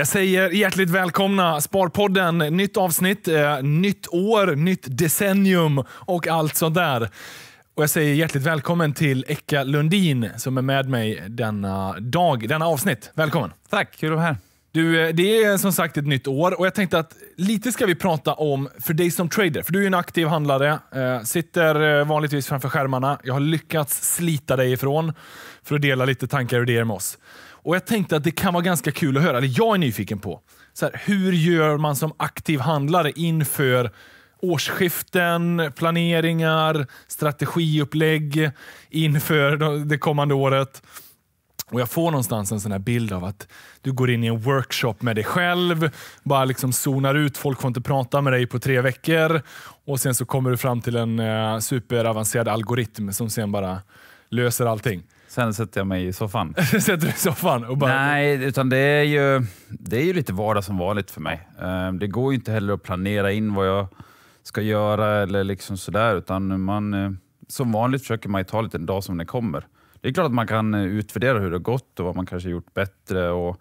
Jag säger hjärtligt välkomna! Sparpodden, nytt avsnitt, eh, nytt år, nytt decennium och allt sånt där. Och jag säger hjärtligt välkommen till Eka Lundin som är med mig denna dag, denna avsnitt. Välkommen! Tack, kul att vara här. Du, eh, det är som sagt ett nytt år och jag tänkte att lite ska vi prata om för dig som trader. För du är en aktiv handlare, eh, sitter vanligtvis framför skärmarna. Jag har lyckats slita dig ifrån för att dela lite tankar och idéer med oss. Och Jag tänkte att det kan vara ganska kul att höra, eller jag är nyfiken på, så här, hur gör man som aktiv handlare inför årsskiften, planeringar, strategiupplägg inför det kommande året? Och Jag får någonstans en sån här bild av att du går in i en workshop med dig själv, bara liksom zonar ut, folk får inte prata med dig på tre veckor och sen så kommer du fram till en eh, superavancerad algoritm som sen bara löser allting. Sen sätter jag mig i soffan. sätter du i soffan? Och bara... Nej, utan det är, ju, det är ju lite vardag som vanligt för mig. Ehm, det går ju inte heller att planera in vad jag ska göra eller liksom sådär, utan man, eh, som vanligt försöker man ta lite en dag som den kommer. Det är klart att man kan eh, utvärdera hur det har gått och vad man kanske gjort bättre och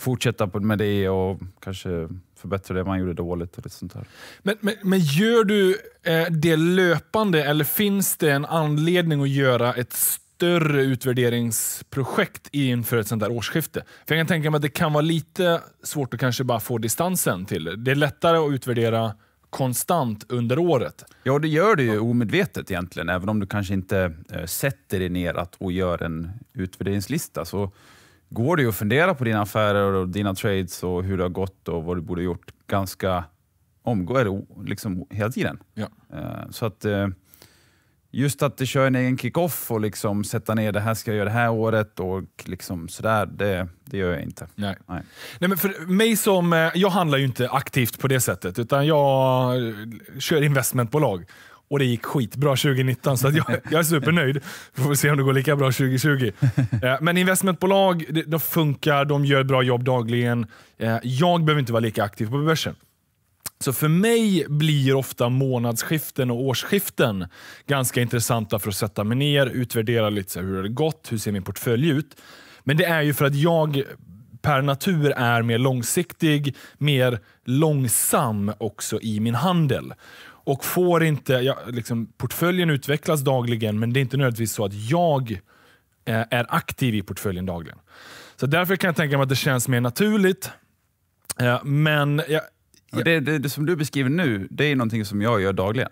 fortsätta med det och kanske förbättra det man gjorde dåligt. Och sånt där. Men, men, men, gör du eh, det löpande eller finns det en anledning att göra ett större utvärderingsprojekt inför ett sånt där årsskifte. För jag kan tänka mig att det kan vara lite svårt att kanske bara få distansen till det. Det är lättare att utvärdera konstant under året. Ja, det gör du ju omedvetet egentligen. Även om du kanske inte eh, sätter dig ner att, och gör en utvärderingslista så går det ju att fundera på dina affärer och dina trades och hur det har gått och vad du borde gjort ganska omgående, liksom hela tiden. Ja. Eh, så att... Eh, just att de kör en egen kick-off och liksom sätta ner det här ska jag göra det här året och liksom sådär, det, det gör jag inte. Nej. Nej. Nej. men för mig som, eh, jag handlar ju inte aktivt på det sättet, utan jag eh, kör investmentbolag. Och det gick skitbra 2019, så jag, jag, är supernöjd. Vi får se om det går lika bra 2020. Eh, men investmentbolag, de funkar, de gör ett bra jobb dagligen. Jag behöver inte vara lika aktiv på börsen. Så för mig blir ofta månadsskiften och årsskiften ganska intressanta för att sätta mig ner, utvärdera lite så här, hur det har gått, hur ser min portfölj ut? Men det är ju för att jag per natur är mer långsiktig, mer långsam också i min handel. Och får inte, ja, liksom, portföljen utvecklas dagligen men det är inte nödvändigtvis så att jag eh, är aktiv i portföljen dagligen. Så därför kan jag tänka mig att det känns mer naturligt. Eh, men jag, Ja. Det, det, det, som du beskriver nu, det är någonting som jag gör dagligen.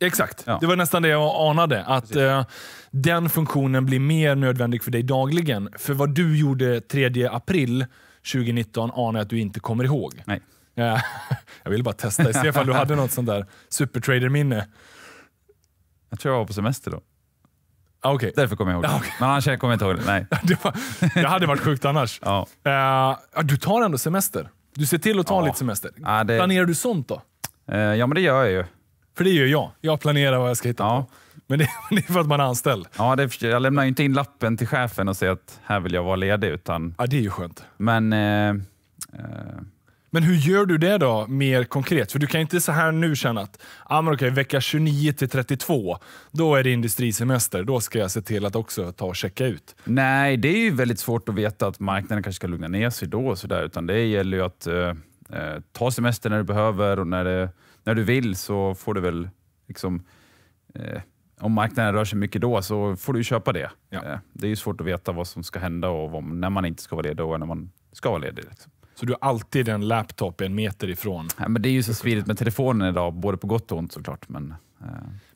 Exakt, ja. det var nästan det jag anade. Att eh, den funktionen blir mer nödvändig för dig dagligen. För vad du gjorde 3 april 2019 anar jag att du inte kommer ihåg. Nej. Eh, jag ville bara testa i se ifall du hade något sånt där supertrader-minne. Jag tror jag var på semester då. Ah, okay. Därför kommer jag ihåg det. Ah, okay. Men annars kommer jag inte ihåg det. Nej. det, var, det hade varit sjukt annars. ja. Uh, du tar ändå semester? Du ser till att ta ja. lite semester. Ja, det... Planerar du sånt då? Eh, ja, men det gör jag ju. För det gör jag. Jag planerar vad jag ska hitta ja. på. Men det, är för att man är anställd. Ja, det, jag lämnar ju inte in lappen till chefen och säger att här vill jag vara ledig. Utan, ja, det är ju skönt. Men... Eh, eh, men hur gör du det då mer konkret? För du kan inte så här nu känna att ah, men okay, vecka 29 till 32, då är det industrisemester. Då ska jag se till att också ta och checka ut. Nej, det är ju väldigt svårt att veta att marknaden kanske ska lugna ner sig då. Och så där, utan det gäller ju att eh, eh, ta semester när du behöver och när, det, när du vill så får du väl liksom eh, om marknaden rör sig mycket då så får du köpa det. Ja. Eh, det är ju svårt att veta vad som ska hända och när man inte ska vara ledig och när man ska vara ledig. Liksom. Så du har alltid en laptop en meter ifrån. Ja, men det är ju så svidigt med telefonen idag, både på gott och ont såklart. Men, eh,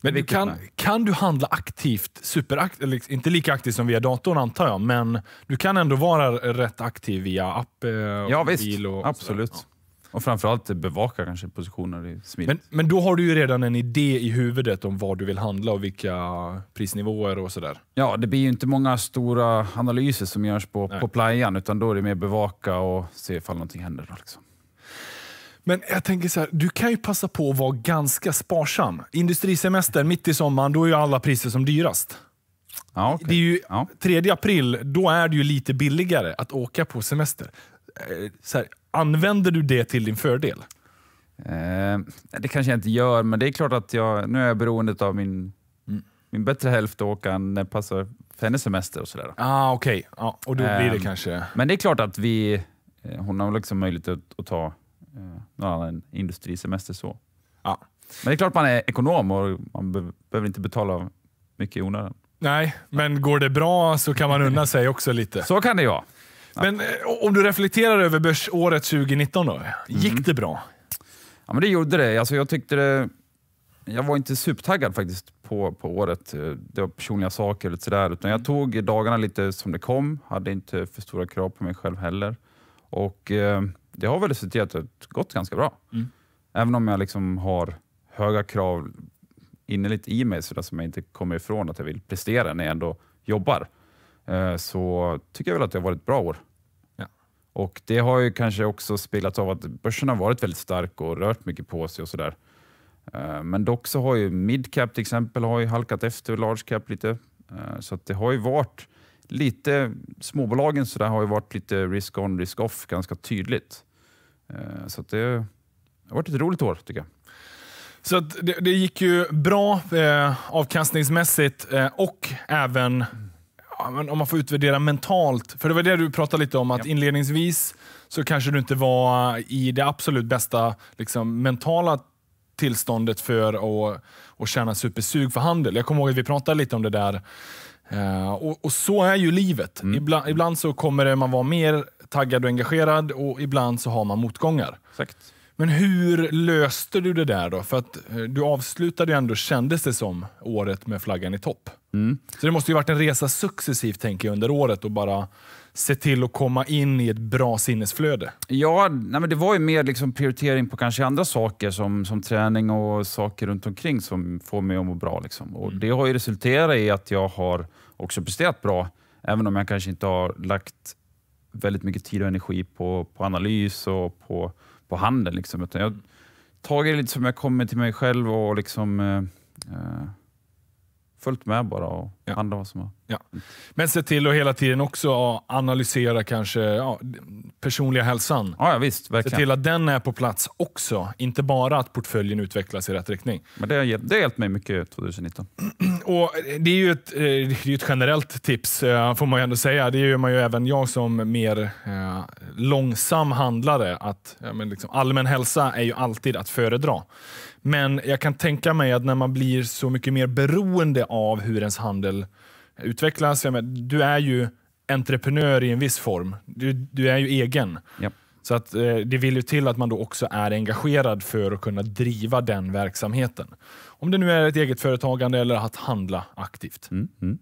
men du kan, kan du handla aktivt, superakt, eller inte lika aktivt som via datorn antar jag, men du kan ändå vara rätt aktiv via app eh, och ja, visst. Och Absolut. Och och framförallt bevaka kanske positioner i smidigt. Men, men då har du ju redan en idé i huvudet om vad du vill handla och vilka prisnivåer och sådär. Ja, det blir ju inte många stora analyser som görs på, på playan, utan då är det mer bevaka och se ifall någonting händer. liksom. Men jag tänker så här, du kan ju passa på att vara ganska sparsam. Industrisemester mitt i sommaren, då är ju alla priser som dyrast. Ja, okay. Det är ju ja. 3 april, då är det ju lite billigare att åka på semester. Eh, så här, Använder du det till din fördel? Eh, det kanske jag inte gör, men det är klart att jag, nu är jag beroende av min, mm. min bättre hälft och åka när det passar för hennes semester och sådär. Ah, Okej, okay. ja, och då blir eh, det ehm, kanske... Men det är klart att vi, eh, hon har liksom möjlighet att, att ta eh, någon annan industrisemester. så. Ja. Men det är klart man är ekonom och man be behöver inte betala mycket i onödan. Nej, men går det bra så kan man unna sig också lite. Så kan det vara. Men eh, om du reflekterar över börsåret 2019 då. Gick mm. det bra? Ja, men det gjorde det. Alltså, jag tyckte det... Jag var inte supertaggad faktiskt på, på året. Eh, det var personliga saker och sådär. Utan jag mm. tog dagarna lite som det kom. Hade inte för stora krav på mig själv heller. Och eh, det har väl resulterat att gått ganska bra. Mm. Även om jag liksom har höga krav innerligt i mig sådär som jag inte kommer ifrån att jag vill prestera när jag ändå jobbar. Eh, så tycker jag väl att det har varit ett bra år. Ja. Och det har ju kanske också speglats av att börsen har varit väldigt stark och rört mycket på sig och sådär. Eh, men dock så har ju midcap till exempel har ju halkat efter large cap lite. Eh, så det har ju varit lite, småbolagen så där har ju varit lite risk on, risk off ganska tydligt. Så det har varit ett roligt år tycker jag. Så det, det, gick ju bra eh, avkastningsmässigt eh, och även om man får utvärdera mentalt. För det var det du pratade lite om, att ja. inledningsvis så kanske du inte var i det absolut bästa liksom, mentala tillståndet för att och känna supersug för handel. Jag kommer ihåg att vi pratade lite om det där. Uh, och, och, så är ju livet. Mm. Ibland, ibland, så kommer det, man vara mer taggad och engagerad och ibland så har man motgångar. Exakt. Men hur löste du det där då? För att eh, du avslutade ju ändå, kändes det som, året med flaggan i topp. Mm. Så det måste ju varit en resa successivt tänker jag under året och bara se till att komma in i ett bra sinnesflöde? Ja, nej men det var ju mer liksom prioritering på kanske andra saker som, som träning och saker runt omkring som får mig att må bra. Liksom. Och mm. Det har ju resulterat i att jag har också presterat bra, även om jag kanske inte har lagt väldigt mycket tid och energi på, på analys och på på handen. Liksom. Utan jag tar det lite som jag kommer till mig själv och liksom, eh, eh följt med bara och ja. handla vad som har ja. Men se till att hela tiden också analysera kanske ja, personliga hälsan. Ja, ja, visst, verkligen. Se till att den är på plats också, inte bara att portföljen utvecklas i rätt riktning. Men Det har hjälpt, det har hjälpt mig mycket 2019. Och det är ju ett, eh, det är ett generellt tips, eh, får man ju ändå säga. Det gör man ju även jag som mer eh, långsam handlare. Att, men liksom, allmän hälsa är ju alltid att föredra. Men jag kan tänka mig att när man blir så mycket mer beroende av hur ens handel utvecklas. Jag menar, du är ju entreprenör i en viss form. Du, du är ju egen. Yep. Så att, eh, det vill ju till att man då också är engagerad för att kunna driva den verksamheten. Om det nu är ett eget företagande eller att handla aktivt. Mm, mm.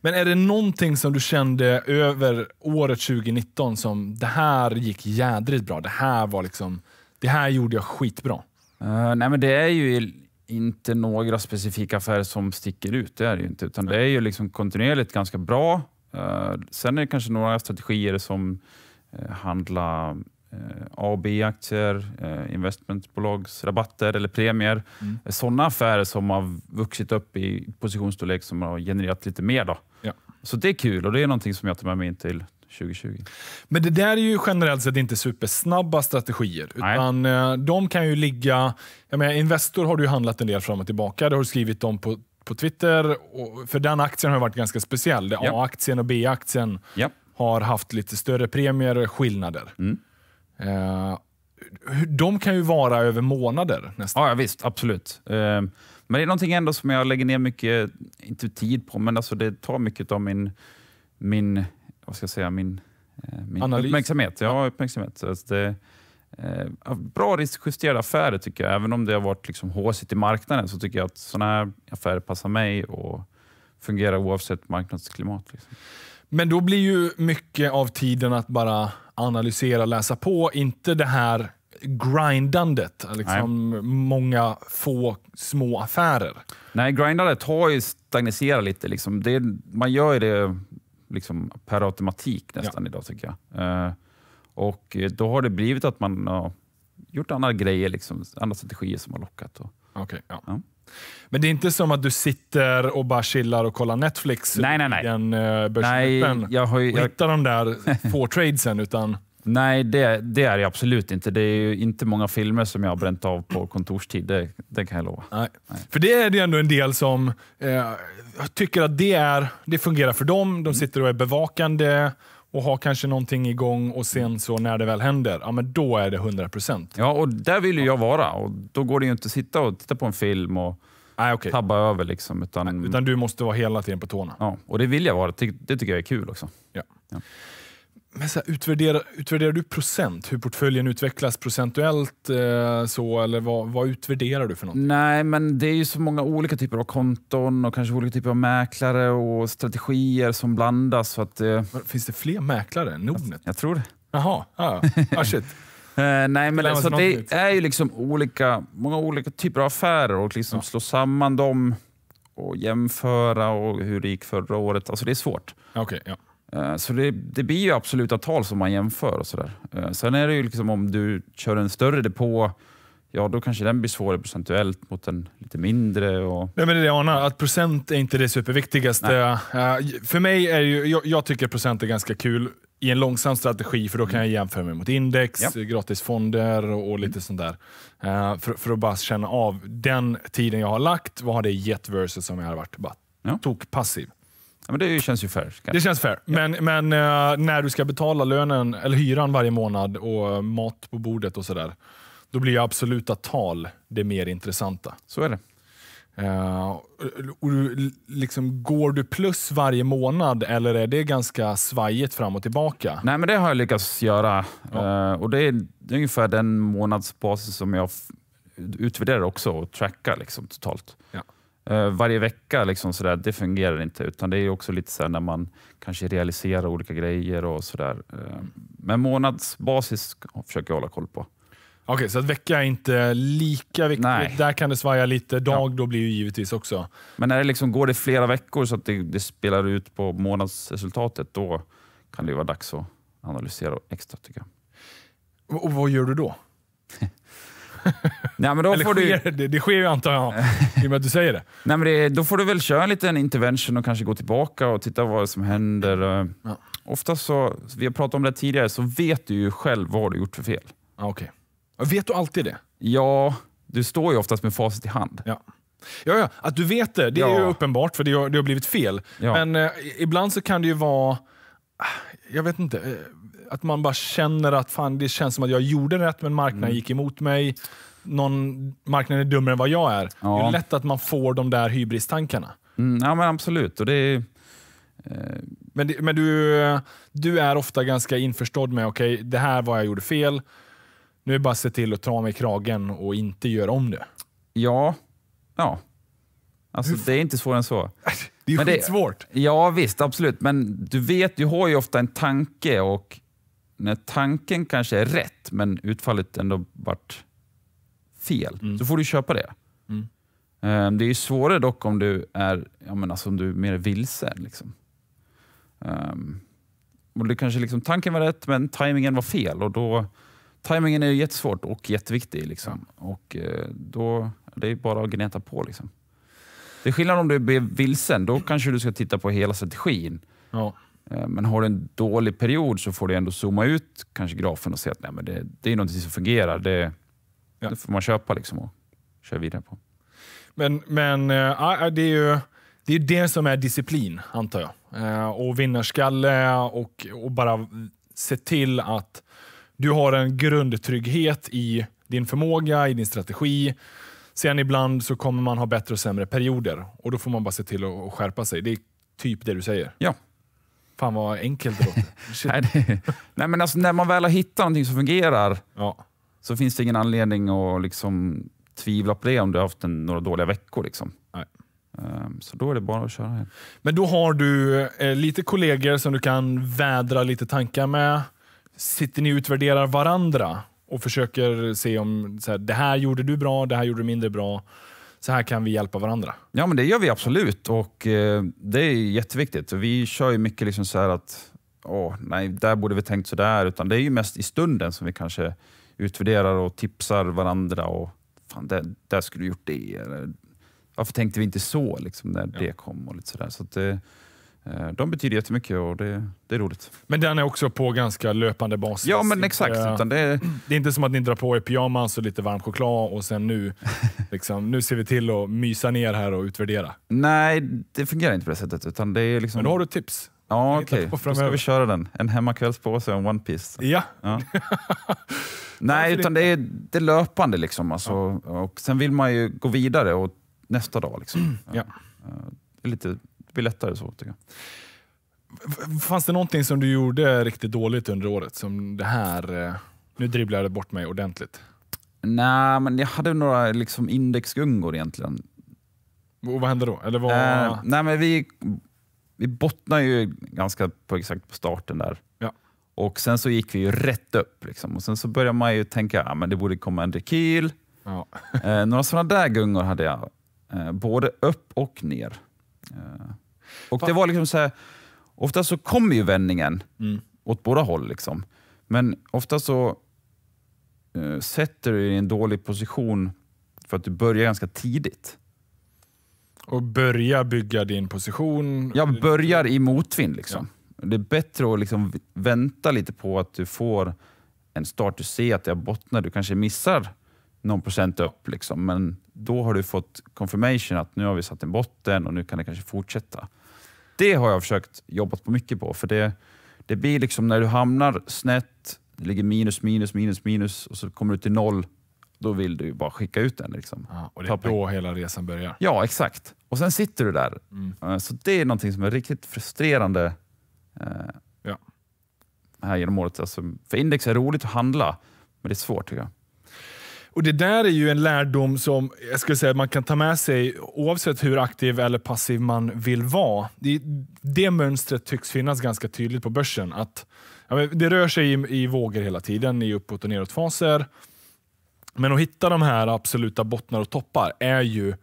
Men är det någonting som du kände över året 2019 som det här gick jädrigt bra? Det här var liksom, det här gjorde jag skitbra. Uh, nej, men det är ju inte några specifika affärer som sticker ut. Det är ju inte. Utan det är ju liksom kontinuerligt ganska bra. Uh, sen är det kanske några strategier som uh, eh, handlar eh, A och B-aktier, eh, investmentbolagsrabatter eller premier. Mm. Sådana affärer som har vuxit upp i positionsstorlek som har genererat lite mer. Då. Ja. Så det är kul och det är någonting som jag tar med mig in till 2020. Men det där är ju generellt sett inte supersnabba strategier. Utan eh, de kan ju ligga... Jag menar, Investor har du handlat en del fram och tillbaka. Det har du skrivit om på, på Twitter. Och, för den aktien har varit ganska speciell. Yep. A-aktien och B-aktien yep. har haft lite större premier, och skillnader. Mm. Eh, de kan ju vara över månader nästan. Ja, visst. Absolut. Eh, men det är någonting ändå som jag lägger ner mycket, inte tid på, men alltså det tar mycket av min, min vad ska jag säga, min, eh, min Analys. uppmärksamhet. Ja, uppmärksamhet. Så att det, eh, bra riskjusterade affärer tycker jag. Även om det har varit liksom håsigt i marknaden så tycker jag att sådana här affärer passar mig och fungerar oavsett marknadsklimat. Liksom. Men då blir ju mycket av tiden att bara analysera, läsa på, inte det här grindandet. Liksom många få små affärer. Nej, grindandet har ju stagnerat lite. Liksom. Det, man gör ju det liksom per automatik nästan ja. idag tycker jag. Eh, och då har det blivit att man har gjort andra grejer, liksom, andra strategier som har lockat. okay, ja. Ja. Men det är inte som att du sitter och bara chillar och kollar Netflix nej, nej, nej. den uh, eh, börsuppen och hittar de där få tradesen, utan... Nej, det, det, är det absolut inte. Det är inte många filmer som jag har bränt av på kontorstid, det, det kan jag lova. Nej. Nej. För det är det ändå en del som eh, tycker att det, är, det fungerar för dem. De mm. sitter och är bevakande och har kanske någonting igång och sen så när det väl händer, ja men då är det 100%. Ja, och där vill ju jag vara och då går det ju inte att sitta och titta på en film och Nej, okay. tabba över. Liksom, utan, Nej, utan du måste vara hela tiden på tårna. Ja, och det vill jag vara. Det tycker jag är kul också. Ja. ja. Men så här, utvärderar, utvärderar du procent, hur portföljen utvecklas procentuellt? Eh, så, eller vad, vad, utvärderar du för något? Nej, men det är ju så många olika typer av konton och kanske olika typer av mäklare och strategier som blandas. Så att, eh, Finns det fler mäklare än Nordnet? Jag, jag tror det. Jaha, ah, ah shit. eh, nej, men det, alltså, det är ju liksom olika, många olika typer av affärer och liksom ja. slå samman dem och jämföra och hur det gick förra året. Alltså det är svårt. Okay, ja. Eh, så det, det blir ju absoluta tal som man jämför. och så där. Eh, sen är det ju liksom om du kör en större depå, ja då kanske den blir svårare procentuellt mot en lite mindre. Och... Nej, men det är det jag anar, att procent är inte det superviktigaste. Nej. Eh, för mig är ju, jag, jag tycker procent är ganska kul i en långsam strategi, för då kan jag jämföra mig mot index, ja. gratisfonder och, och lite mm. sånt där. för, för, att bara känna av den tiden jag har lagt, vad har det gett versus om jag har varit bara ja. tokpassiv men det känns ju fair. Det känns fair. Men, men eh, när du ska betala lönen eller hyran varje månad och eh, mat på bordet och sådär, då blir absoluta tal det mer intressanta. Så är det. Eh, och du, liksom, går du plus varje månad eller är det ganska svajigt fram och tillbaka? Nej, men det har jag lyckats göra. Ja. Eh, och Det är ungefär den månadsbasis som jag utvärderar också och trackar liksom, totalt. Ja. Eh, varje vecka. Liksom så där, det fungerar inte, utan det är också lite så när man kanske realiserar olika grejer och sådär. Eh, men månadsbasis försöker jag hålla koll på. Okej, okay, så att vecka är inte lika viktigt. Nej. Där kan det svaja lite. Dag ja. då blir ju givetvis också. Men när det liksom, går det flera veckor så att det, det spelar ut på månadsresultatet, då kan det vara dags att analysera extra tycker jag. Och vad gör du då? Nej, men då Eller får sker, du... det, det sker ju antar jag, i och med att du säger det. Nej, men det, Då får du väl köra en liten intervention och kanske gå tillbaka och titta vad som händer. Ja. Ofta så, vi har pratat om det tidigare, så vet du ju själv vad du gjort för fel. Okej. okay. Vet du alltid det? Ja, du står ju oftast med facit i hand. Ja. Ja, ja. att du vet det, det ja. är ju uppenbart för det har, det har blivit fel. Ja. Men eh, ibland så kan det ju vara, ah, jag vet inte, eh, att man bara känner att fan, det känns som att jag gjorde rätt men marknaden mm. gick emot mig någon marknad är dummare än vad jag är. Ja. Det är lätt att man får de där hybristankarna. Mm, ja, men absolut. Och det är, eh... Men, det, men du, du är ofta ganska införstådd med, okej, okay, det här var jag gjorde fel. Nu är det bara att se till att ta mig kragen och inte göra om det. Ja. Ja. Alltså, det är inte svårare än så. Det är ju skitsvårt. ja, visst. Absolut. Men du vet, du har ju ofta en tanke och när tanken kanske är rätt, men utfallet ändå varit fel, mm. så får du köpa det. Mm. Eh, det är svårare dock om du är, ja, alltså om du är mer vilse. Liksom. Um, och det kanske liksom, tanken var rätt, men tajmingen var fel. Och då, tajmingen är jättesvårt och jätteviktig. Liksom. Och eh, då, det är bara att gneta på. Liksom. Det är skillnad om du blir vilsen, då kanske du ska titta på hela strategin. Ja. Eh, men har du en dålig period så får du ändå zooma ut kanske grafen och se att nej, men det, det är något som fungerar. Det, Ja. Det får man köpa liksom och köra vidare på. Men, men äh, det är ju det, är det som är disciplin, antar jag. Äh, och vinnarskalle och, och bara se till att du har en grundtrygghet i din förmåga, i din strategi. Sen ibland så kommer man ha bättre och sämre perioder och då får man bara se till att skärpa sig. Det är typ det du säger. Ja. Fan vad enkelt det låter. nej, det, nej, men alltså, när man väl har hittat någonting som fungerar, ja så finns det ingen anledning att liksom tvivla på det om du har haft en, några dåliga veckor. Liksom. Um, så då är det bara att köra. Hem. Men då har du eh, lite kollegor som du kan vädra lite tankar med. Sitter ni och utvärderar varandra och försöker se om så här, det här gjorde du bra, det här gjorde du mindre bra. Så här kan vi hjälpa varandra. Ja, men det gör vi absolut och eh, det är jätteviktigt. Vi kör ju mycket liksom så att åh, nej, där borde vi tänkt så där. Utan det är ju mest i stunden som vi kanske utvärderar och tipsar varandra. och fan, där, där skulle du gjort det. Eller, varför tänkte vi inte så liksom, när ja. det kom? och lite sådär. Så det, eh, eh, de betyder jättemycket och det, det, är roligt. Men den är också på ganska löpande basis? Ja, men exakt. Inte, eh, det, är... det, är... inte som att ni drar på er pyjamas och lite varm choklad och sen nu, liksom, nu ser vi till att mysa ner här och utvärdera? Nej, det fungerar inte på det sättet. Utan det är liksom... Men då har du tips? Ja, okej. Okay. Då ska vi köra den. En hemmakvällspåse och en One Piece. Ja. ja. Nej, utan det är, det löpande liksom. Alltså. Ja. Och sen vill man ju gå vidare och nästa dag. Liksom. Mm, ja. Det, är lite, det blir lättare så tycker jag. Fanns det någonting som du gjorde riktigt dåligt under året? Som det här... Eh, nu dribblar jag bort mig ordentligt. Nej, men jag hade några liksom indexgungor egentligen. Och vad hände då? Eller vad... Eh, nej, men vi vi bottnade ju ganska på exakt på starten där. Ja. Och sen så gick vi ju rätt upp liksom. och sen så började man ju tänka att ah, det borde komma en rekyl. Ja. eh, några sådana där gungor hade jag, eh, både upp och ner. Eh, och det var liksom så här, ofta så kommer ju vändningen mm. åt båda håll liksom. Men ofta så eh, sätter du dig i en dålig position för att du börjar ganska tidigt. Och börja bygga din position. Jag börjar i motvind. Liksom. Ja. Det är bättre att liksom vänta lite på att du får en start. Du ser att det bottnar. Du kanske missar någon procent upp, liksom. men då har du fått confirmation att nu har vi satt en botten och nu kan det kanske fortsätta. Det har jag försökt jobba på mycket på, för det, det blir liksom när du hamnar snett, det ligger minus, minus, minus, minus och så kommer du till noll då vill du bara skicka ut den. Liksom. Ja, och det är då hela resan börjar? Ja, exakt. Och sen sitter du där. Mm. Eh, så det är någonting som är riktigt frustrerande eh, ja. här genom året. Alltså, för index är roligt att handla, men det är svårt tycker jag. Och Det där är ju en lärdom som jag skulle säga man kan ta med sig oavsett hur aktiv eller passiv man vill vara. Det, det mönstret tycks finnas ganska tydligt på börsen. Att, ja, det rör sig i, i vågor hela tiden, i uppåt och nedåtfaser. Men att hitta de här absoluta bottnar och toppar är ju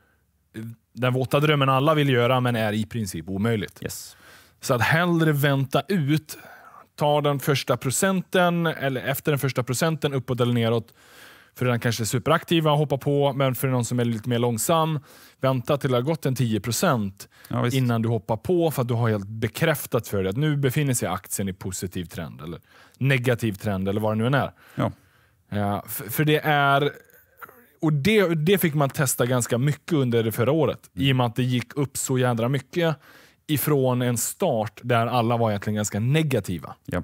den våta drömmen alla vill göra, men är i princip omöjligt. Yes. Så att hellre vänta ut, ta den första procenten, eller efter den första procenten, uppåt eller neråt. För den kanske är superaktiv och hoppar på, men för någon som är lite mer långsam, vänta till det har gått en 10 ja, innan du hoppar på, för att du har helt bekräftat för dig att nu befinner sig aktien i positiv trend, eller negativ trend, eller vad det nu än är. Ja. Ja, eh, för, för det är och det, det fick man testa ganska mycket under det förra året, mm. i och med att det gick upp så jädra mycket ifrån en start där alla var egentligen ganska negativa. Ja.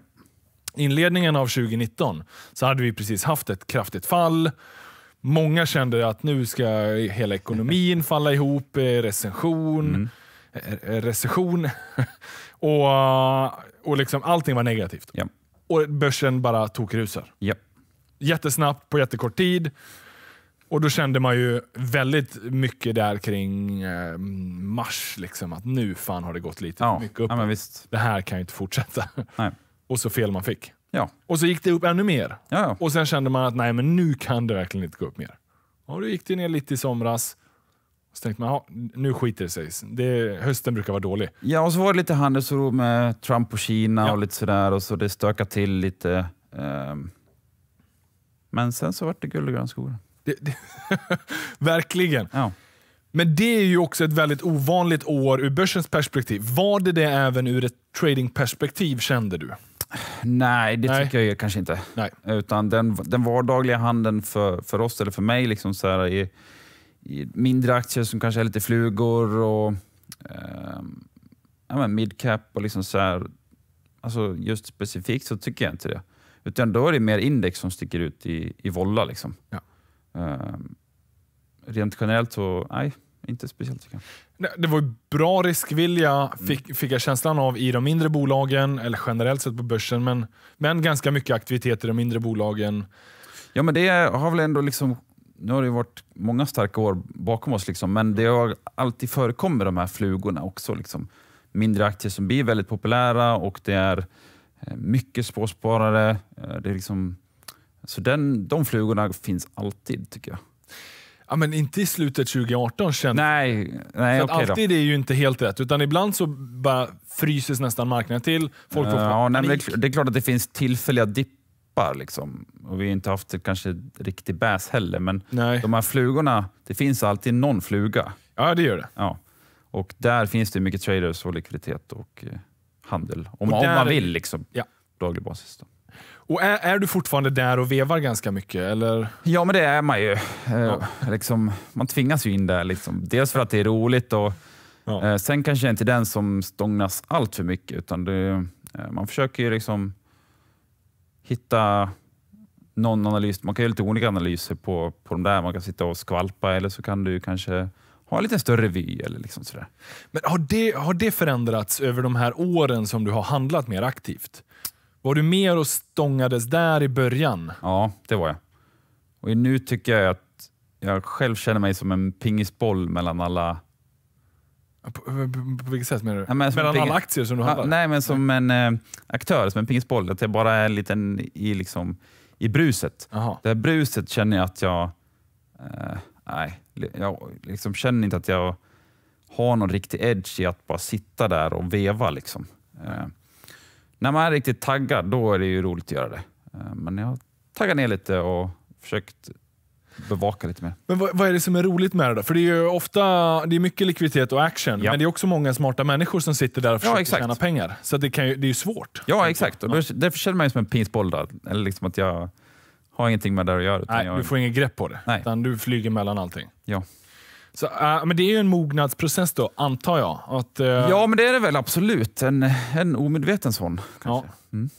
Inledningen av 2019 så hade vi precis haft ett kraftigt fall. Många kände att nu ska hela ekonomin falla ihop, eh, recension, mm. Eh, recession och, och liksom allting var negativt. Ja. Och börsen bara tokrusar. Ja. Jättesnabbt, på jättekort tid. Och då kände man ju väldigt mycket där kring eh, mars, liksom, att nu fan har det gått lite ja. mycket upp. Ja, det här kan ju inte fortsätta. Nej. Och så fel man fick. Ja. Och så gick det upp ännu mer. Ja. Och sen kände man att nej, men nu kan det verkligen inte gå upp mer. Och då gick det ner lite i somras. Och så tänkte man, ja, nu skiter det sig. Det, hösten brukar vara dålig. Ja, och så var det lite handelsoro med Trump och Kina ja. och lite sådär. Och så det stökade till lite. Um... Men sen så vart det guld och grön skor. Det, det, verkligen. Ja. Men det är ju också ett väldigt ovanligt år ur börsens perspektiv. Var det det även ur ett tradingperspektiv kände du? Nej, det Nej. tycker jag kanske inte. Nej. Utan den, den vardagliga handeln för, för oss, eller för mig, liksom så här, i, i mindre aktier som kanske är lite flugor och eh, ja, midcap och liksom så här, alltså just specifikt så tycker jag inte det. Utan då är det mer index som sticker ut i, i volla. Liksom. Ja. Um, rent generellt så, nej, inte speciellt tycker jag. Det var bra riskvilja, mm. fick, fick jag känslan av, i de mindre bolagen, eller generellt sett på börsen, men, men ganska mycket aktivitet i de mindre bolagen. Ja, men det har väl ändå liksom nu har det varit många starka år bakom oss, liksom, men det har alltid förekommit de här flugorna också. Liksom. Mindre aktier som blir väldigt populära och det är eh, mycket spåsparare. Eh, det är liksom så den, de flugorna finns alltid tycker jag. Ja, men inte i slutet 2018 känner Nej, nej För okej Alltid då. är ju inte helt rätt, utan ibland så bara fryses nästan marknaden till. Folk får uh, ja, nej, det, är klart att det finns tillfälliga dippar. Liksom. Och vi har inte haft kanske riktig bäs heller, men nej. de här flugorna, det finns alltid någon fluga. Ja, det gör det. Ja. Och där finns det mycket traders och likviditet och eh, handel. Om, och där, om man vill liksom, ja. daglig basis. Då. Och är, är, du fortfarande där och vevar ganska mycket? Eller? Ja, men det är man ju. Eh, ja. Liksom, man tvingas ju in där. Liksom. Dels för att det är roligt och ja. Eh, sen kanske jag inte är den som stångas allt för mycket. Utan det, eh, man försöker ju liksom hitta någon analys. Man kan göra lite olika analyser på, på de där. Man kan sitta och skvalpa eller så kan du kanske ha en lite större vy liksom har det, har det förändrats över de här åren som du har handlat mer aktivt? Var du med och stångades där i början? Ja, det var jag. Och nu tycker jag att jag själv känner mig som en pingisboll mellan alla... På, på, på, vilket sätt menar du? Ja, men mellan ping... alla aktier som du handlar? Ja, nej, men som en eh, aktör, som en pingisboll. Att jag bara är en liten i, liksom, i bruset. Aha. Det här bruset känner jag att jag... Eh, nej, jag liksom känner inte att jag har någon riktig edge i att bara sitta där och veva. Liksom. Eh när man är riktigt taggad, då är det ju roligt att göra det. Eh, men jag har taggat ner lite och försökt bevaka lite mer. Men vad, vad, är det som är roligt med det då? För det är ju ofta, det är mycket likviditet och action, ja. men det är också många smarta människor som sitter där och försöker ja, tjäna pengar. Så det, kan ju, det är ju svårt. Ja, exakt. Och därför känner man ju som en pinsboll där. Eller liksom att jag har ingenting med det att göra. Nej, jag... du får inget grepp på det. Nej. Utan du flyger mellan allting. Ja. Så, uh, men det är ju en mognadsprocess då, antar jag? Att, uh... Ja, men det är det väl absolut. En, en omedveten sån. Kanske. Ja. Mm.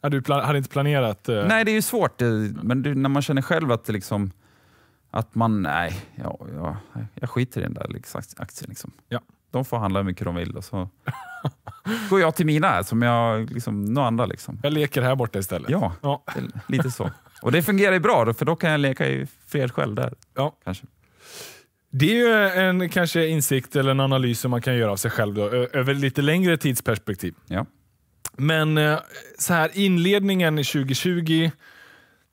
Ja, du hade inte planerat? Uh... Nej, det är ju svårt. Eh, men du, när man känner själv att liksom att man, nej, ja, ja, jag skiter i den där liksom aktien. Liksom. Ja. De får handla hur mycket de vill och så går jag till mina, som jag, liksom, några andra. Liksom. Jag leker här borta istället. Ja, ja. lite så. Och det fungerar ju bra, för då kan jag leka i fred själv där. Ja. Kanske. Det är en kanske insikt eller en analys som man kan göra av sig själv då, över lite längre tidsperspektiv. Ja. Men eh, så här inledningen 2020,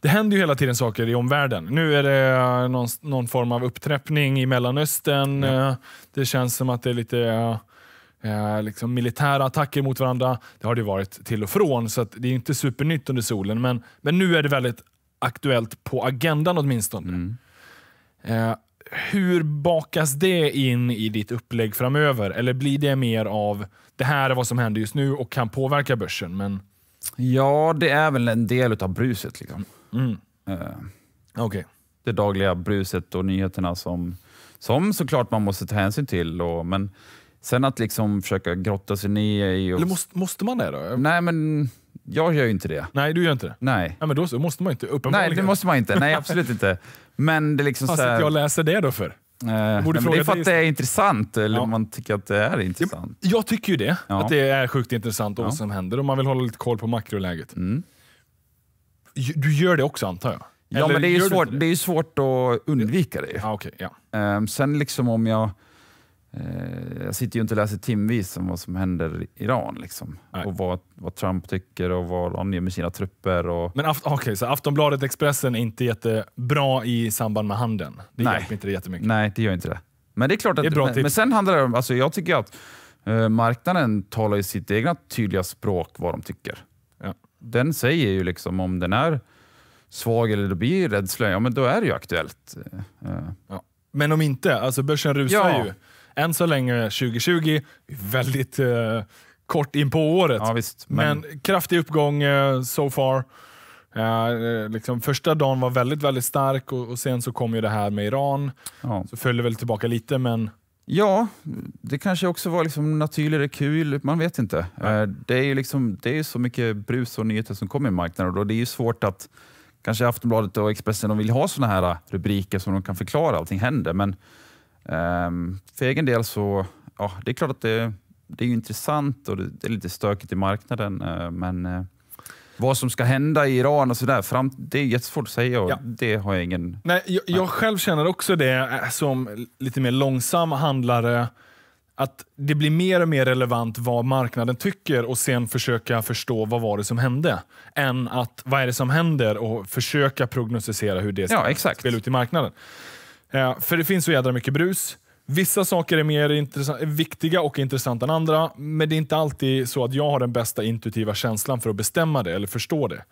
det händer ju hela tiden saker i omvärlden. Nu är det någon, någon form av upptrappning i Mellanöstern. Ja. Eh, det känns som att det är lite eh, liksom militära attacker mot varandra. Det har det varit till och från, så det är inte supernytt under solen. Men, men nu är det väldigt aktuellt på agendan åtminstone. Mm. Eh, hur bakas det in i ditt upplägg framöver? Eller blir det mer av det här är vad som händer just nu och kan påverka börsen? Men... Ja, det är väl en del av bruset. Liksom. Mm. Uh, eh, okay. Det dagliga bruset och nyheterna som, som såklart man måste ta hänsyn till. Och, men sen att liksom försöka grotta sig ner i... Och... Eller måste, måste man det då? Nej, men jag gör ju inte det. Nej, du gör inte det. Nej. Nej men då så, måste man inte. Uppenbarligen. Nej, det måste man inte. Nej, absolut inte. Men det är liksom Fast så här... jag läser det då för? Eh, borde nej, det är för att det är intressant, eller ja. man tycker att det är intressant. Jag, jag tycker ju det, ja. att det är sjukt intressant ja. vad som händer och man vill hålla lite koll på makroläget. Mm. Du gör det också antar jag? Ja, eller men det är, ju svårt, det? det? är svårt att undvika det. Ah, okay, ja. Um, sen liksom om jag... Eh, jag sitter ju inte och läser timvis om vad som händer i Iran liksom. och vad, vad, Trump tycker och vad han gör med sina trupper. Och... Men aft okay, så Aftonbladet Expressen är inte jättebra i samband med handeln? Det Nej. hjälper inte det jättemycket? Nej, det gör inte det. Men det är klart att... Är men, men, sen handlar det om... Alltså jag tycker att eh, marknaden talar ju sitt egna tydliga språk vad de tycker. Ja. Den säger ju liksom om den är svag eller det blir rädsla, ja men då är det ju aktuellt. Eh, eh, ja. Men om inte, alltså börsen rusar ja. ju än så länge 2020, väldigt eh, kort in på året. Ja, visst, men... men... kraftig uppgång eh, so far. Eh, eh, liksom första dagen var väldigt, väldigt stark och, och sen så kom ju det här med Iran. Ja. Så följde väl tillbaka lite, men Ja, det kanske också var liksom naturlig rekyl, man vet inte. Ja. Eh, det är ju liksom, det är så mycket brus och nyheter som kommer i marknaden och då det är ju svårt att kanske Aftonbladet och Expressen de vill ha sådana här eh, rubriker som de kan förklara allting händer. Men Ehm, för egen del så, ja, det är klart att det, det är intressant och det är lite stökigt i marknaden, eh, men eh, vad som ska hända i Iran och sådär, fram, det är jättesvårt att säga och ja. det har jag ingen... Nej, jag, jag, själv känner också det eh, som lite mer långsam handlare, att det blir mer och mer relevant vad marknaden tycker och sen försöka förstå vad var det som hände. Än att vad är det som händer och försöka prognostisera hur det ska spela ut i marknaden. Eh, för det finns så jädra mycket brus. Vissa saker är mer viktiga och intressanta än andra, men det är inte alltid så att jag har den bästa intuitiva känslan för att bestämma det eller förstå det.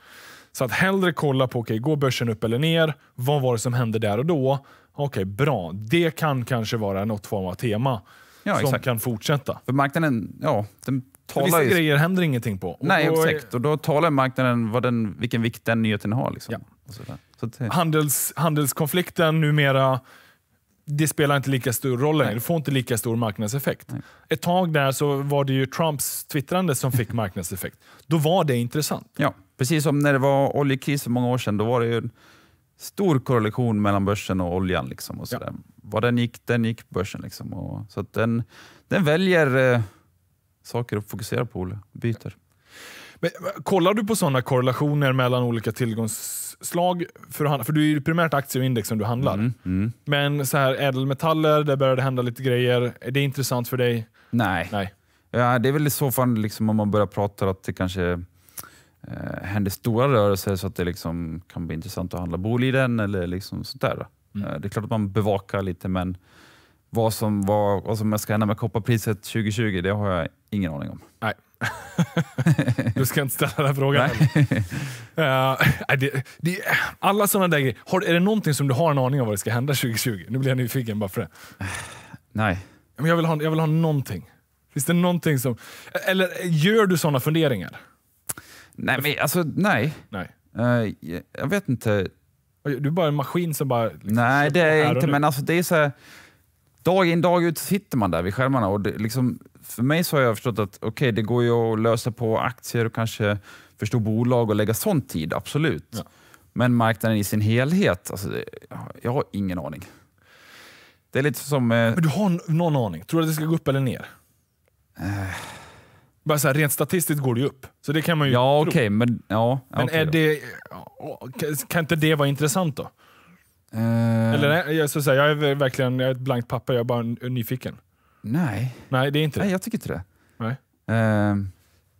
Så att hellre kolla på, okej, okay, går börsen upp eller ner? Vad var det som hände där och då? Okej, okay, bra. Det kan kanske vara något form av tema ja, som exakt. kan fortsätta. För marknaden, ja, den talar Vissa ju... grejer händer ingenting på. Och Nej, exakt. Och då talar marknaden vad den, vilken vikt den nyheten har. Liksom. Ja handels, handelskonflikten numera, det spelar inte lika stor roll längre. Det får inte lika stor marknadseffekt. Nej. Ett tag där så var det ju Trumps twittrande som fick marknadseffekt. Då var det intressant. Ja, precis som när det var oljekris för många år sedan. Då var det en stor korrelation mellan börsen och oljan. Liksom och så ja. Vad den gick, den gick börsen. Liksom och, så den, den väljer eh, saker att fokusera på, Olle. Byter. Men, kollar du på sådana korrelationer mellan olika tillgångs indeksslag, för, att handla, för det är ju primärt aktier och index som du handlar. Mm, mm. Men så här ädelmetaller, där börjar det hända lite grejer. Är det intressant för dig? Nej. Nej. Ja, det är väl i så fall liksom, om man börjar prata att det kanske eh, händer stora rörelser så att det liksom kan bli intressant att handla Boliden eller liksom sånt där. Mm. Eh, det är klart att man bevakar lite men vad som, var, vad som ska hända med kopparpriset 2020, det har jag ingen aning om. Nej. du ska inte ställa den frågan. Nej. Uh, det, det, alla sådana där grejer. Har, är det någonting som du har en aning om vad det ska hända 2020? Nu blir jag nyfiken bara för det. Nej. Men jag, vill ha, jag vill ha någonting. Finns det någonting som... Eller gör du sådana funderingar? Nej, men alltså nej. nej. Uh, jag, vet inte. Du är bara en maskin som bara... Liksom, nej, det är inte, men alltså det är så här, dag in dag ut sitter man där vid skärmarna. Och det, liksom, för mig så har jag förstått att okay, det går ju att lösa på aktier och kanske förstå bolag och lägga sån tid, absolut. Ja. Men marknaden i sin helhet, alltså, jag har ingen aning. Det är lite som... Eh... Men du har någon aning? Tror du att det ska gå upp eller ner? Eh... Bara så här, rent statistiskt går det ju upp, så det kan man ju Ja, okej, okay, men... Ja, men okay är det, kan inte det vara intressant då? Eh, eller nej, jag, så säga, jag är verkligen jag är ett blankt papper, jag är bara nyfiken. Nej. Nej, det är inte det. Nej, jag tycker inte det. Nej. Um.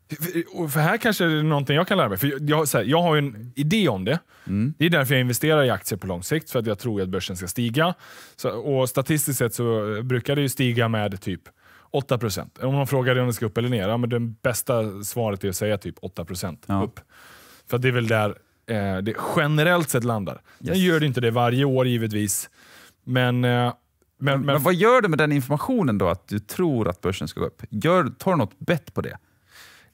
För, för här kanske det är någonting jag kan lära mig. För jag, jag, här, jag har ju en idé om det. Mm. Det är därför jag investerar i aktier på lång sikt, för att jag tror att börsen ska stiga. Så, och statistiskt sett så brukar det ju stiga med typ 8 Om man frågar dig om det ska upp eller ner, ja, men det bästa svaret är att säga typ 8 ja. upp. För det är väl där eh, det generellt sett landar. Yes. Sen gör det inte det varje år givetvis. Men, eh, men, men, men, vad gör du med den informationen då, att du tror att börsen ska gå upp? Gör, tar du något bett på det?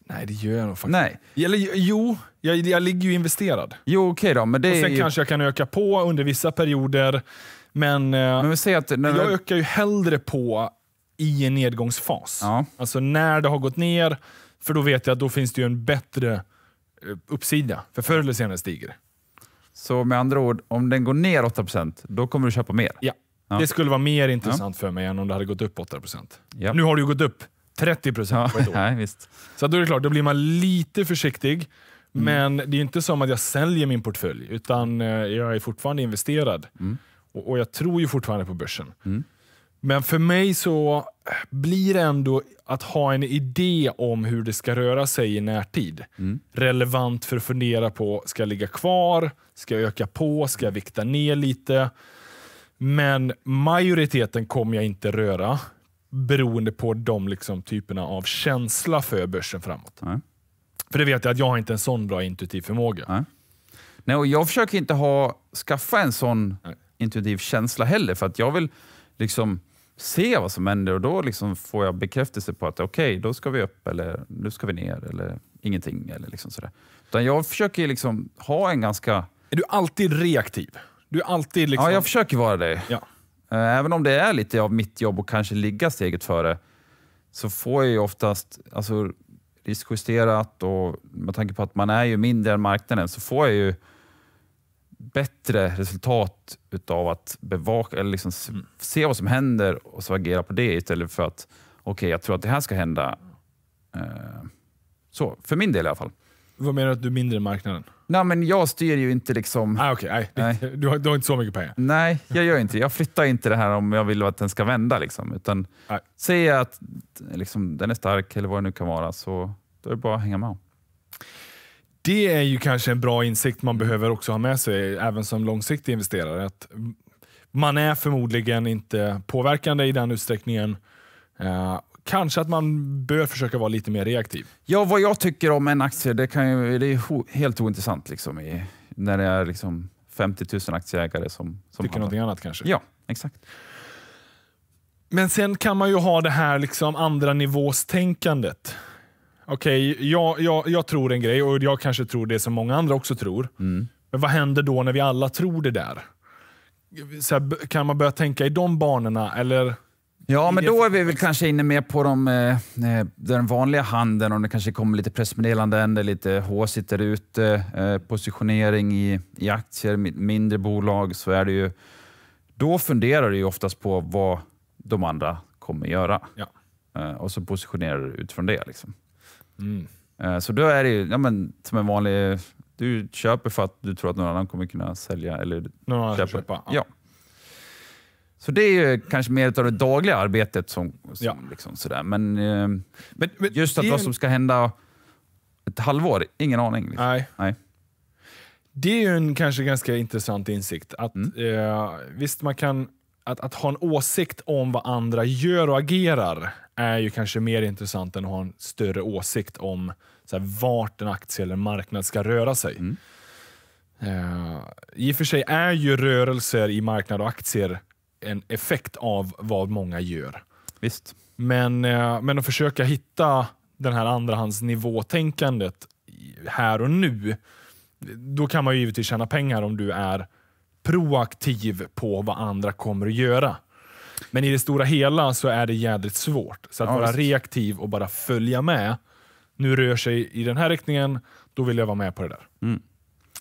Nej, det gör jag nog faktiskt Nej. jo, jag, jag ligger ju investerad. Jo, okay då. Men det Och sen ju... kanske jag kan öka på under vissa perioder. Men, eh, men vi säger att när... jag ökar ju hellre på i en nedgångsfas. Ja. Alltså när det har gått ner, för då vet jag att då finns det ju en bättre Eh, uppsida. För förr eller senare stiger det. Så med andra ord, om den går ner 8 då kommer du köpa mer? Ja. ja. Det skulle vara mer intressant ja. för mig än om det hade gått upp 8 ja. Nu har det ju gått upp 30 procent på ett år. Nej, visst. Så då är det klart, då blir man lite försiktig. Mm. Men det är ju inte som att jag säljer min portfölj, utan eh, jag är fortfarande investerad. Mm. Och, och, jag tror ju fortfarande på börsen. Mm. Men för mig så blir det ändå att ha en idé om hur det ska röra sig i närtid. Mm. Relevant för att fundera på, ska jag ligga kvar? Ska jag öka på? Ska jag vikta ner lite? Men majoriteten kommer jag inte röra beroende på de liksom, typerna av känsla för börsen framåt. Mm. För det vet jag att jag har inte en sån bra intuitiv förmåga. Mm. Nej, och jag försöker inte ha, skaffa en sån intuitiv känsla heller, för att jag vill liksom se vad som händer och då liksom får jag bekräftelse på att okej, okay, då ska vi upp eller nu ska vi ner eller ingenting. Eller liksom sådär. Utan jag försöker liksom ha en ganska... Är du alltid reaktiv? Du är alltid liksom... Ja, jag försöker vara det. Ja. Eh, även om det är lite av mitt jobb att kanske ligga steget före så får jag ju oftast alltså, riskjusterat och med tanke på att man är ju mindre än marknaden så får jag ju bättre resultat av att bevaka, eller liksom mm. se vad som händer och så agera på det istället för att okej, okay, jag tror att det här ska hända. Eh, så, för min del i alla fall. Vad menar du att du är mindre i marknaden? Nej, men jag styr ju inte liksom... Ah, okay, nej, nej. Du, har, du, har, inte så mycket pengar? Nej, jag gör inte Jag flyttar inte det här om jag vill att den ska vända. Liksom, utan säger jag att liksom, den är stark eller vad det nu kan vara, så då är det bara att hänga med det är ju kanske en bra insikt man behöver också ha med sig, även som långsiktig investerare. Att man är förmodligen inte påverkande i den utsträckningen. Eh, kanske att man bör försöka vara lite mer reaktiv. Ja, vad jag tycker om en aktie, det, kan ju, det är helt ointressant liksom i, när det är liksom 50 000 aktieägare som, som tycker någonting annat kanske. Ja, exakt. Men sen kan man ju ha det här liksom andra nivåstänkandet okej, okay, jag, jag, jag tror en grej och jag kanske tror det som många andra också tror. Mm. Men vad händer då när vi alla tror det där? Så här, kan man börja tänka i de banorna? Eller? Ja, men då är vi väl kanske inne mer på de, eh, eh, den vanliga handeln, om det kanske kommer lite pressmeddelanden, det är lite haussigt där ute, eh, positionering i, i aktier, mindre bolag, så är det ju... Då funderar du ju oftast på vad de andra kommer göra. Ja. Eh, och så positionerar du utifrån det. Liksom. Mm. Eh, så då är det ju ja, men, som en vanlig... Du köper för att du tror att någon annan kommer kunna sälja eller någon annan köpa. köpa. Ja. ja. Så det är ju kanske mer av det dagliga arbetet. som, som ja. liksom sådär. Men, eh, men, men just att vad som ska hända ett halvår, ingen aning. Liksom. Nej. Nej. Det är ju en kanske ganska intressant insikt. Att, mm. eh, visst, man kan att, att ha en åsikt om vad andra gör och agerar är ju kanske mer intressant än att ha en större åsikt om så här, vart en aktie eller en marknad ska röra sig. Mm. Uh, I och för sig är ju rörelser i marknad och aktier en effekt av vad många gör. Visst. Men, uh, men att försöka hitta den här andrahandsnivåtänkandet här och nu, då kan man ju givetvis tjäna pengar om du är proaktiv på vad andra kommer att göra. Men i det stora hela så är det jädrigt svårt. Så att ja, vara visst. reaktiv och bara följa med. Nu rör sig i den här riktningen, då vill jag vara med på det där. Mm.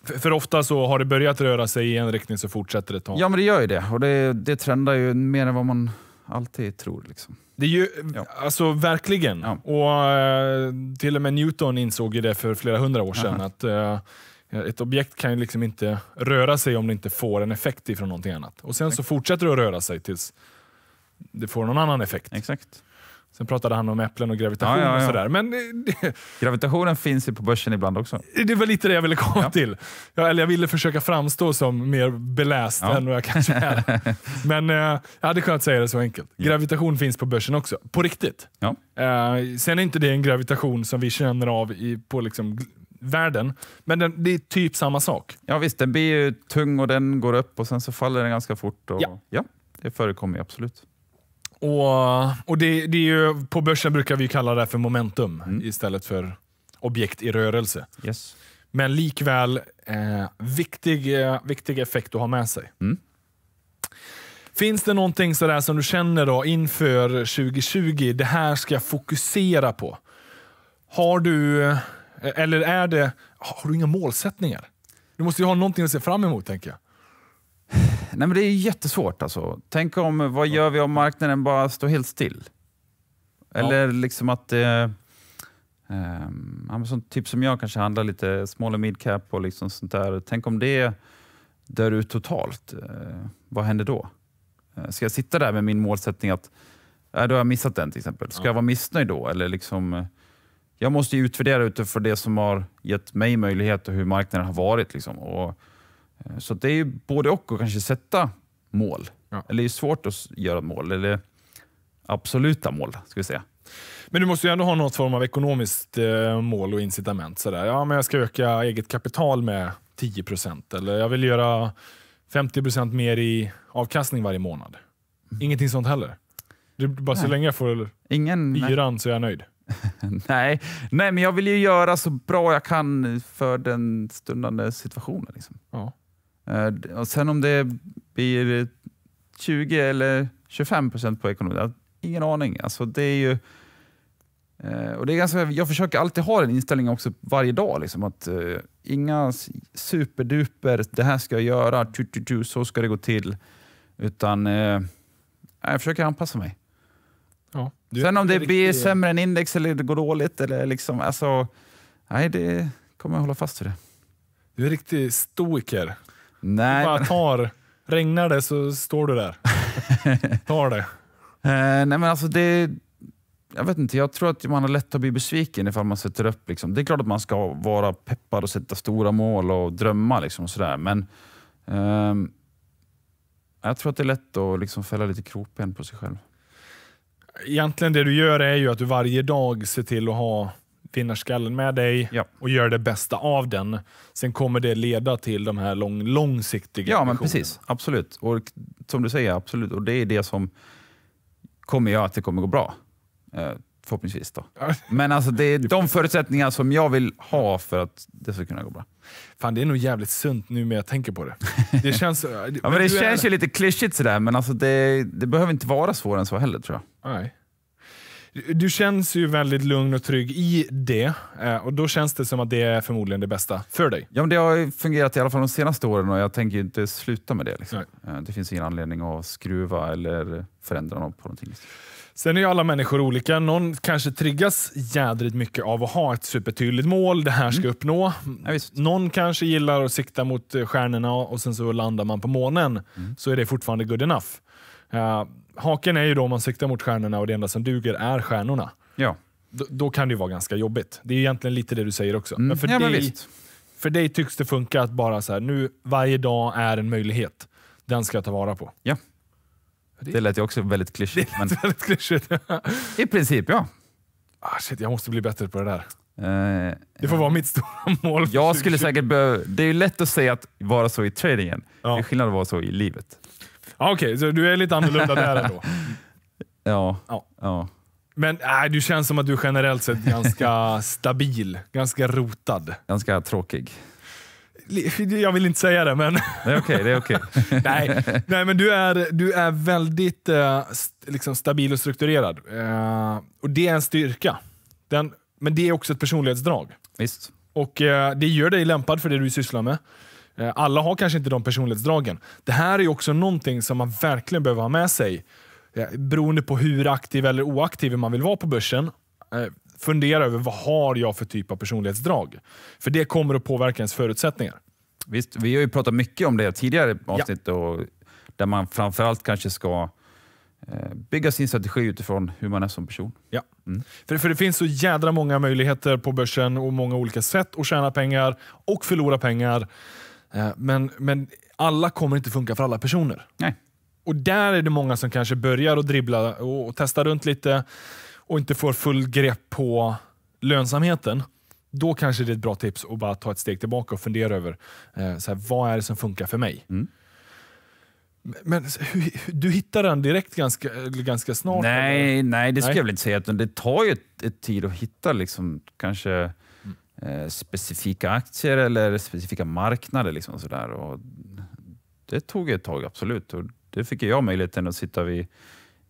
För, för, ofta så har det börjat röra sig i en riktning så fortsätter det ta. Ja, men det gör ju det. Och det, det trendar ju mer än vad man alltid tror. Liksom. Det är ju, ja. Alltså verkligen. Ja. Och eh, Till och med Newton insåg ju det för flera hundra år sedan. Aha. Att, eh, ett objekt kan ju liksom inte röra sig om det inte får en effekt ifrån någonting annat. Och Sen så fortsätter det att röra sig tills det får någon annan effekt. Exakt. Sen pratade han om äpplen och gravitation ja, ja, ja. och sådär. Men det, Gravitationen finns ju på börsen ibland också. Det var lite det jag ville komma till. Jag, eller jag ville försöka framstå som mer beläst än vad jag kanske är. Men eh, jag hade kunnat säga det så enkelt. Gravitation finns på börsen också, på riktigt. Eh, sen är inte det en gravitation som vi känner av i, på liksom världen. Men den, det är typ samma sak. Ja visst, den blir ju tung och den går upp och sen så faller den ganska fort. Och, ja. det förekommer ju absolut. Och, och det, det är ju, på börsen brukar vi kalla det för momentum mm. istället för objekt i rörelse. Yes. Men likväl eh, viktig, eh, viktig effekt att ha med sig. Mm. Finns det någonting sådär som du känner då inför 2020, det här ska jag fokusera på? Har du, eh, eller är det, har du inga målsättningar? Du måste ju ha någonting att se fram emot tänker jag. Nej, men det är jättesvårt. Alltså. Tänk om, vad gör vi om marknaden bara står helt still? Eller ja. liksom att... Eh, eh, typ som jag kanske handlar lite small och mid cap och liksom sånt där. Tänk om det dör ut totalt. Eh, vad händer då? Eh, ska jag sitta där med min målsättning att eh, då har jag missat den till exempel. Ska ja. jag vara missnöjd då? Eller liksom, eh, jag måste ju utvärdera utifrån det som har gett mig möjlighet och hur marknaden har varit. Liksom. Och, Eh, så det är ju både och att kanske sätta mål. Ja. Eller det är svårt att göra mål, eller absoluta mål, ska vi säga. Men du måste ju ändå ha något form av ekonomiskt eh, mål och incitament. Sådär. Ja, men jag ska öka eget kapital med 10 procent eller jag vill göra 50 procent mer i avkastning varje månad. Ingenting sånt heller. Det bara nej. så länge jag får Ingen, yran så är jag nöjd. nej. nej, men jag vill ju göra så bra jag kan för den stundande situationen. Liksom. Ja. Eh, och sen om det blir 20 eller 25 procent på ekonomin, ingen aning. Alltså det är ju... Eh, och det är ganska, jag försöker alltid ha den inställningen också varje dag. Liksom, att uh, Inga superduper, det här ska jag göra, tu, tu, tu, så ska det gå till. Utan uh, jag försöker anpassa mig. Ja, Sen om det riktigt... blir sämre än index eller det går dåligt, eller liksom, alltså, nej, det kommer jag hålla fast vid. Du är en riktig stoiker. Nej. Du bara tar. Regnar det så står du där. tar det. Eh, nej men alltså det... Jag vet inte, jag tror att man har lätt att bli besviken ifall man sätter upp... Liksom. Det är klart att man ska vara peppad och sätta stora mål och drömma. Liksom, och sådär. Men eh, jag tror att det är lätt att liksom fälla lite kroppen på sig själv. Egentligen det du gör är ju att du varje dag ser till att ha vinnarskallen med dig ja. och gör det bästa av den. Sen kommer det leda till de här lång, långsiktiga Ja, men precis. Absolut. Och som du säger, absolut. Och det är det som kommer göra att det kommer gå bra. Eh, förhoppningsvis då. Men alltså det är de förutsättningar som jag vill ha för att det ska kunna gå bra. Fan, det är nog jävligt sunt nu när jag tänker på det. Det känns, ja, men det känns är... ju lite klyschigt sådär, men alltså det, det behöver inte vara svårare än så heller tror jag. Nej. Du känns ju väldigt lugn och trygg i det eh, och då känns det som att det är förmodligen det bästa för dig. Ja, men det har fungerat i alla fall de senaste åren och jag tänker inte sluta med det. Liksom. Eh, det finns ingen anledning att skruva eller förändra något på någonting. Sen är ju alla människor olika. Någon kanske triggas jädrigt mycket av att ha ett supertydligt mål, det här ska mm. uppnå. Ja, Någon kanske gillar att sikta mot stjärnorna och sen så landar man på månen. Mm. Så är det fortfarande good enough. Eh, haken är ju då om man siktar mot stjärnorna och det enda som duger är stjärnorna. Ja. Då, då kan det ju vara ganska jobbigt. Det är egentligen lite det du säger också. Mm. Men för, ja, dig, men för dig tycks det funka att bara så här, nu varje dag är en möjlighet. Den ska jag ta vara på. Ja. Det lät ju också väldigt klyschigt. Men... väldigt klyschigt. I princip ja. Ah, shit, jag måste bli bättre på det där. Eh, det får eh. vara mitt stora mål. Jag skulle säkert behöva, det är ju lätt att säga att vara så i tradingen. Ja. Det är skillnad att vara så i livet. Okej, okay, så du är lite annorlunda där ändå. ja. ja. ja. Men nej, äh, du känns som att du generellt sett är ganska stabil, ganska rotad. Ganska tråkig. Jag vill inte säga det, men... Det är okej. Okay, okay. nej, nej, men du är, du är väldigt eh, liksom stabil och strukturerad. Eh, och Det är en styrka. Den, men det är också ett personlighetsdrag. Visst. Och eh, Det gör dig lämpad för det du sysslar med. Eh, alla har kanske inte de personlighetsdragen. Det här är också någonting som man verkligen behöver ha med sig. Eh, beroende på hur aktiv eller oaktiv man vill vara på börsen. Eh, fundera över vad har jag för typ av personlighetsdrag? För det kommer att påverka ens förutsättningar. Visst, vi har ju pratat mycket om det tidigare avsnitt ja. och där man framförallt kanske ska bygga sin strategi utifrån hur man är som person. Ja. Mm. För, för det finns så jädra många möjligheter på börsen och många olika sätt att tjäna pengar och förlora pengar. Eh, men, men alla kommer inte funka för alla personer. Nej. Och där är det många som kanske börjar att dribbla och, testa runt lite och inte får full grepp på lönsamheten. Då kanske det är ett bra tips att bara ta ett steg tillbaka och fundera över eh, så här, vad är det som funkar för mig. Mm. Men du hittar den direkt ganska, ganska snart? Nej, nej det skulle nej. jag väl inte säga. Det tar ju ett, ett tid att hitta liksom, kanske Eh, specifika aktier eller specifika marknader. Liksom sådär. Och det tog ett tag, absolut. Och det fick jag möjligheten att sitta vid,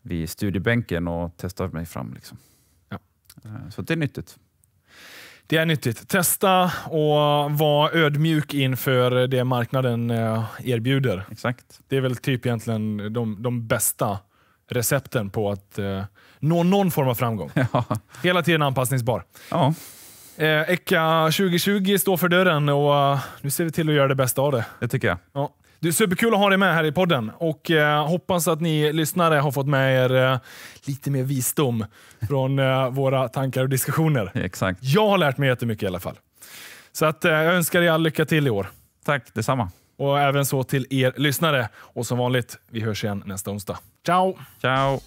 vid studiebänken och testa mig fram. Liksom. Ja. Eh, så det är nyttigt. Det är nyttigt. Testa och var ödmjuk inför det marknaden eh, erbjuder. Exakt. Det är väl typ egentligen de, de bästa recepten på att eh, nå någon form av framgång. Ja. Hela tiden anpassningsbar. Ja. Eh, Ecka 2020 står för dörren och eh, nu ser vi till att göra det bästa av det. Det tycker jag. Ja. Det är superkul att ha dig med här i podden och eh, hoppas att ni lyssnare har fått med er eh, lite mer visdom från våra tankar och diskussioner. Exakt. Jag har lärt mig jättemycket i alla fall. Så att, jag önskar er all lycka till i år. Tack detsamma. Och även så till er lyssnare. Och som vanligt, vi hörs igen nästa onsdag. Ciao! Ciao!